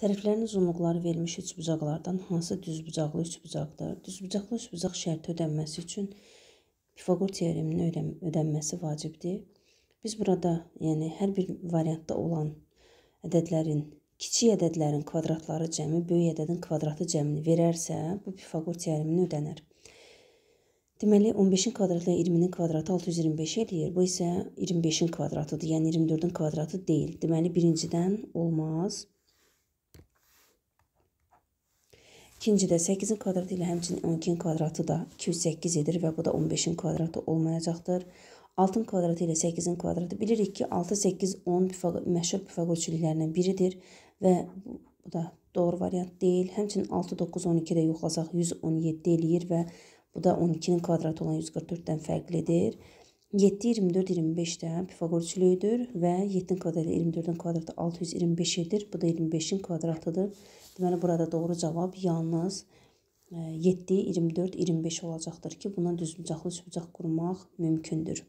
Tərəflərin uzunluqları verilmiş üçbucaqlardan hansı düzbucaqlı üçbucaqdır? Düzbucaqlı üçbucaq şərti ödənməsi üçün Pifaqor teoreminin ödənməsi vacibdir. Biz burada, yəni hər bir variantda olan ədədlərin, kiçik ədədlərin kvadratları cəmi, böyük ədədin kvadratı cəmini verərsə, bu Pifaqor teoremini ödənir. Deməli 15-in kvadratı ilə 20-nin kvadratı 625 eləyir. Bu isə 25-in kvadratıdır, yəni 24-ün kvadratı deyil. Deməli birincidən olmaz. İkincidə 8-in kvadratı ilə həmçinin 12-nin kvadratı da 208 edir və bu da 15-in kvadratı olmayacaqdır. 6-ın kvadratı ilə 8-in kvadratı bilirik ki, 6, 8, 10 pifaq məşhur Pifaqor üçlüklərindən biridir və bu da doğru variant deyil. Həmçinin 6, 9, 12-də yoxlasaq 117 eləyir və bu da 12-nin kvadratı olan 144-dən fərqlidir. 7-24-25 də Pifaqorçülüyüdür və 7-nin kvadratı 24-ün kvadratı 625 edir. Bu da 25-in kvadratıdır. Deməli, burada doğru cavab yalnız 7, 24, 25 olacaqdır ki, buna düzbucaqlı üçbucaq qurmaq mümkündür.